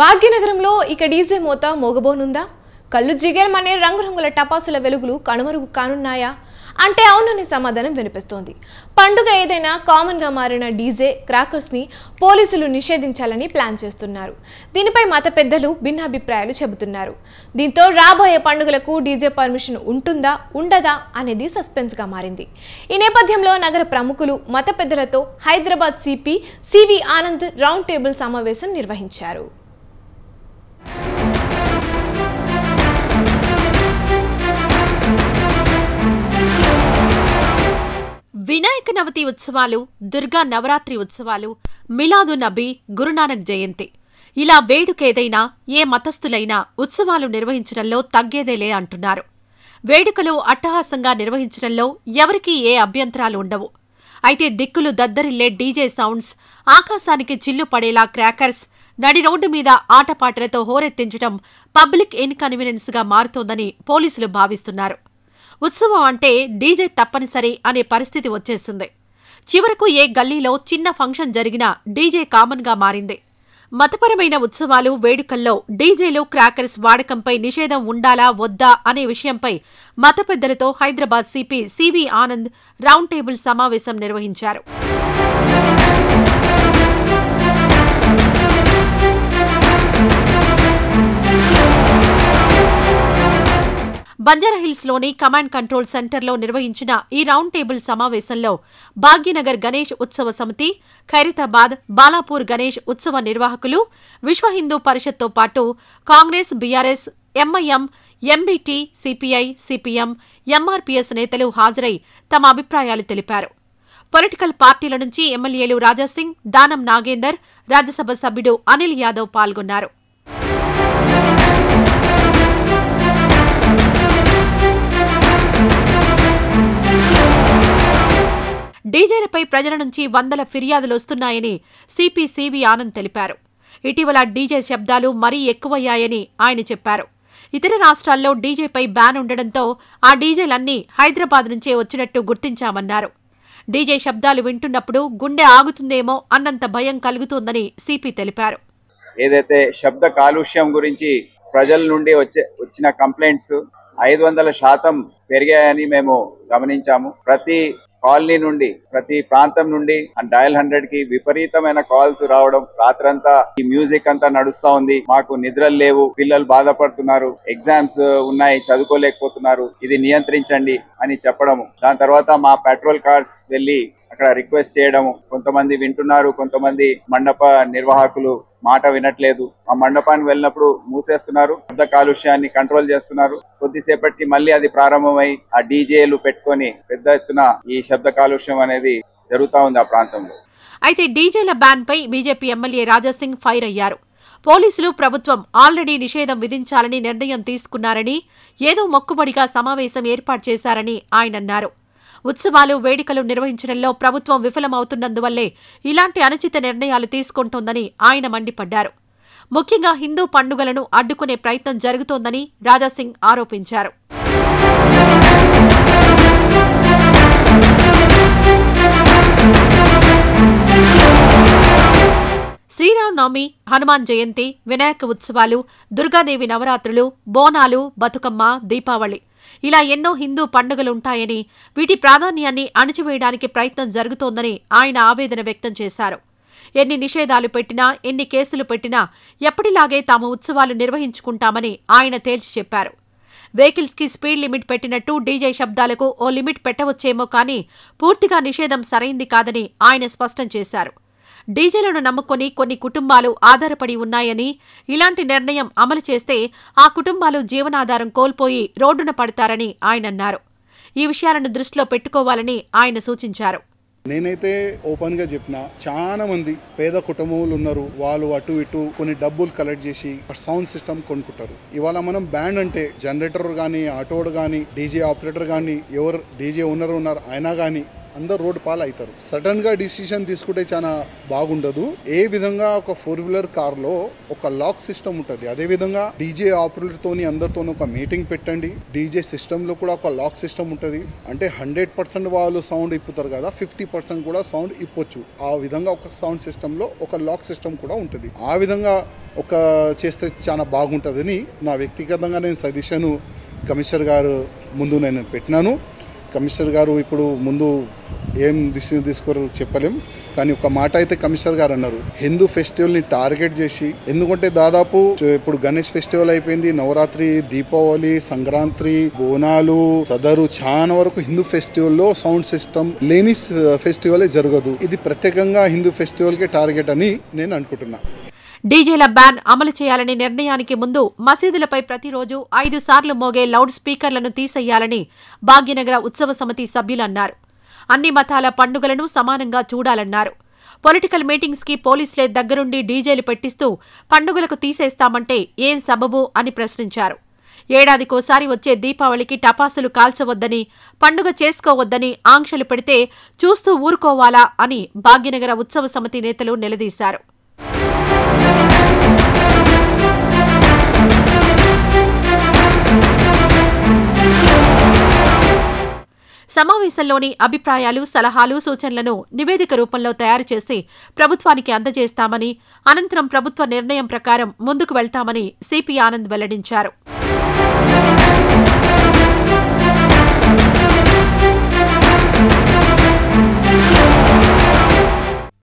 భాగ్యనగరంలో ఇక డీజే మోత మోగబోనుందా కళ్ళు జిగేమనే రంగురంగుల టపాసుల వెలుగులు కనుమరుగు కానున్నాయా అంటే అవుననే సమాధానం వినిపిస్తోంది పండుగ ఏదైనా కామన్గా మారిన డీజే క్రాకర్స్ని పోలీసులు నిషేధించాలని ప్లాన్ చేస్తున్నారు దీనిపై మత పెద్దలు భిన్నాభిప్రాయాలు చెబుతున్నారు దీంతో రాబోయే పండుగలకు డీజే పర్మిషన్ ఉంటుందా ఉండదా అనేది సస్పెన్స్గా మారింది ఈ నేపథ్యంలో నగర ప్రముఖులు మత పెద్దలతో Hyderabad CP CV Anand round table సమావేశం నిర్వహించారు వినాయక నవతి ఉత్సవాలు దుర్గా నవరాత్రి ఉత్సవాలు మిలాదు నబీ గురునానక్ జయంతి ఇలా వేడుకేదైనా ఏ మతస్థులైనా ఉత్సవాలు నిర్వహించడంలో తగ్గేదేలే అంటున్నారు వేడుకలు అట్టహాసంగా నిర్వహించడంలో ఎవరికీ ఏ అభ్యంతరాలు ఉండవు అయితే దిక్కులు దద్దరిల్లే డీజే సౌండ్స్ ఆకాశానికి చిల్లు పడేలా క్రాకర్స్ నడి రోడ్డు మీద ఆటపాటలతో హోరెత్తించడం పబ్లిక్ ఇన్కన్వీనియన్స్గా మారుతోందని పోలీసులు భావిస్తున్నారు ఉత్సవం అంటే డీజే తప్పనిసరి అనే పరిస్థితి వచ్చేసింది చివరకు ఏ గల్లీలో చిన్న ఫంక్షన్ జరిగినా డీజే కామన్గా మారింది మతపరమైన ఉత్సవాలు వేడుకల్లో డీజేలు క్రాకర్స్ వాడకంపై నిషేధం ఉండాలా వద్దా అనే విషయంపై మత పెద్దలతో Hyderabad CP CV Anand round table సమావేశం నిర్వహించారు లోని కమాండ్ కంట్రోల్ సెంటర్లో నిర్వహించిన ఈ రౌండ్ టేబుల్ సమావేశంలో భాగ్యనగర్ గణేష్ ఉత్సవ సమితి ఖైరతాబాద్ బాలాపూర్ గణేష్ ఉత్సవ నిర్వాహకులు విశ్వ హిందూ పరిషత్తో పాటు Congress BRS MIM MBT CPI CPM MRPS నేతలు హాజరై తమ అభిప్రాయాలు తెలిపారు పొలిటికల్ పార్టీల నుంచి ఎమ్మెల్యేలు రాజాసింగ్ దానం నాగేందర్ రాజ్యసభ సభ్యుడు అనిల్ యాదవ్ పాల్గొన్నారు డీజేలపై ప్రజల నుంచి వందల ఫిర్యాదులు వస్తున్నాయని సిపిసివి ఆనంద్ తెలిపారు ఇటీవల డీజే శబ్దాలు మరీ ఎక్కువయ్యాయని ఆయన చెప్పారు ఇతర రాష్ట్రాల్లో డీజేపై బ్యాన్ ఉండడంతో ఆ డీజేలన్నీ హైదరాబాద్ నుంచే వచ్చినట్టు గుర్తించామన్నారు డీజే శబ్దాలు వింటున్నప్పుడు గుండె ఆగుతుందేమో అన్నంత భయం కలుగుతుందని సిపి తెలిపారు ఏదైతే శబ్ద కాలుష్యం గురించి ప్రజల నుండి వచ్చే వచ్చిన కంప్లైంట్స్ ఐదు వందల శాతం పెరిగాయని మేము గమనించాము ప్రతి కాలనీ నుండి ప్రతి ప్రాంతం నుండి డయల్ హండ్రెడ్ కి విపరీతమైన కాల్స్ రావడం రాత్రంతా ఈ మ్యూజిక్ అంతా నడుస్తా ఉంది మాకు నిద్రలు లేవు పిల్లలు బాధపడుతున్నారు ఎగ్జామ్స్ ఉన్నాయి చదువుకోలేకపోతున్నారు ఇది నియంత్రించండి అని చెప్పడము దాని తర్వాత మా పెట్రోల్ కార్స్ వెళ్ళి అక్కడ రిక్వెస్ట్ చేయడము కొంతమంది వింటున్నారు కొంతమంది మండప నిర్వాహకులు మాట వినట్లేదు ఆ మండపాన్ని వెళ్ళినప్పుడు మూసేస్తున్నారు శబ్ద కాలుష్యాన్ని కంట్రోల్ చేస్తున్నారు కొద్దిసేపటికి మళ్ళీ అది ప్రారంభమై ఆ డీజేలు పెట్టుకొని పెద్ద ఎత్తున ఈ శబ్ద కాలుష్యం అనేది జరుగుతూ ఉంది ఆ ప్రాంతంలో అయితే డీజేల బ్యాన్ పై బీజేపీ ఎమ్మెల్యే రాజాసింగ్ ఫైర్ అయ్యారు పోలీసులు ప్రభుత్వం ఆల్రెడీ నిషేధం విధించాలని నిర్ణయం తీసుకున్నారని ఏదో మొక్కుబడిగా సమావేశం ఏర్పాటు చేశారని ఆయన అన్నారు ఉత్సవాలు వేడుకలు నిర్వహించడంలో ప్రభుత్వం విఫలమవుతున్నందువల్లే ఇలాంటి అనుచిత నిర్ణయాలు తీసుకుంటోందని ఆయన మండిపడ్డారు ముఖ్యంగా హిందూ పండుగలను అడ్డుకునే ప్రయత్నం జరుగుతోందని రాజాసింగ్ ఆరోపించారు హనుమాన్ జయంతి వినాయక ఉత్సవాలు దుర్గాదేవి నవరాత్రులు బోనాలు బతుకమ్మ దీపావళి ఇలా ఎన్నో హిందూ పండుగలుంటాయని వీటి ప్రాధాన్యాన్ని అణిచివేయడానికి ప్రయత్నం జరుగుతోందని ఆయన ఆవేదన వ్యక్తం చేశారు ఎన్ని నిషేధాలు పెట్టినా ఎన్ని కేసులు పెట్టినా ఎప్పటిలాగే తాము ఉత్సవాలు నిర్వహించుకుంటామని ఆయన తేల్చి చెప్పారు వెహికల్స్కి స్పీడ్ లిమిట్ పెట్టినట్టు డీజే శబ్దాలకు ఓ లిమిట్ పెట్టవచ్చేమో కానీ పూర్తిగా నిషేధం సరైంది కాదని ఆయన స్పష్టం చేశారు డీజేలను నమ్ముకొని కొన్ని కుటుంబాలు ఆధారపడి ఉన్నాయని ఇలాంటి నిర్ణయం అమలు చేస్తే ఆ కుటుంబాలు జీవనాధారం కోల్పోయి రోడ్డున పడతారని ఆయన అన్నారు ఈ విషయాలను దృష్టిలో పెట్టుకోవాలని ఆయన సూచించారు నేనైతే ఓపెన్ గా చెప్పిన చాలా మంది పేద కుటుంబాలు ఉన్నారు వాళ్ళు అటు ఇటు కొన్ని డబ్బులు కలెక్ట్ చేసి సౌండ్ సిస్టమ్ కొనుక్కుంటారు ఇవాళ మనం బ్యాండ్ అంటే జనరేటర్ కానీ ఆటోడు కానీ డీజే ఆపరేటర్ కానీ ఎవరు డీజే ఓనర్ ఉన్నారు అయినా కానీ అందరు రోడ్డు పాలు అవుతారు సడన్ గా డిసిషన్ తీసుకుంటే చాలా బాగుండదు ఏ విధంగా ఒక ఫోర్ వీలర్ కార్ లో ఒక లాక్ సిస్టమ్ ఉంటుంది అదే విధంగా డీజే ఆపరేటర్ తోని అందరితో ఒక మీటింగ్ పెట్టండి డీజే సిస్టమ్ లో కూడా ఒక లాక్ సిస్టమ్ ఉంటుంది అంటే హండ్రెడ్ పర్సెంట్ వాళ్ళు సౌండ్ ఇప్పుతారు కదా ఫిఫ్టీ పర్సెంట్ కూడా సౌండ్ ఇప్పొచ్చు ఆ విధంగా ఒక సౌండ్ సిస్టమ్ లో ఒక లాక్ సిస్టమ్ కూడా ఉంటుంది ఆ విధంగా ఒక చేస్తే చాలా బాగుంటుందని నా వ్యక్తిగతంగా నేను సజెషన్ కమిషనర్ గారు ముందు నేను పెట్టినాను కమిషనర్ గారు ఇప్పుడు ముందు ఏం డిసిజన్ తీసుకోరు చెప్పలేం కానీ ఒక మాట అయితే కమిషనర్ గారు అన్నారు హిందూ ఫెస్టివల్ని టార్గెట్ చేసి ఎందుకంటే దాదాపు ఇప్పుడు గణేష్ ఫెస్టివల్ అయిపోయింది నవరాత్రి దీపావళి సంక్రాంతి బోనాలు సదరు చాలా వరకు హిందూ ఫెస్టివల్లో సౌండ్ సిస్టమ్ లేని ఫెస్టివలే జరగదు ఇది ప్రత్యేకంగా హిందూ ఫెస్టివల్కే టార్గెట్ అని నేను అనుకుంటున్నాను డీజేల బ్యాన్ అమలు చేయాలనే నిర్ణయానికి ముందు మసీదులపై ప్రతిరోజు ఐదు సార్లు మోగే లౌడ్ స్పీకర్లను తీసేయాలని భాగ్యనగర ఉత్సవ సమితి సభ్యులన్నారు అన్ని మతాల పండుగలను సమానంగా చూడాలన్నారు పొలిటికల్ మీటింగ్స్ కి పోలీసులే దగ్గరుండి డీజేలు పెట్టిస్తూ పండుగలకు తీసేస్తామంటే ఏం సబబు అని ప్రశ్నించారు ఏడాదికోసారి వచ్చే దీపావళికి టపాసులు కాల్చవద్దని పండుగ చేసుకోవద్దని ఆంక్షలు పెడితే చూస్తూ ఊరుకోవాలా అని భాగ్యనగర ఉత్సవ సమితి నేతలు నిలదీశారు సమావేశంలోని అభిప్రాయాలు సలహాలు సూచనలను నివేదిక రూపంలో తయారు చేసి ప్రభుత్వానికి అందజేస్తామని అనంతరం ప్రభుత్వ నిర్ణయం ప్రకారం ముందుకు వెళ్తామని సిపి ఆనంద్ వెల్లడించారు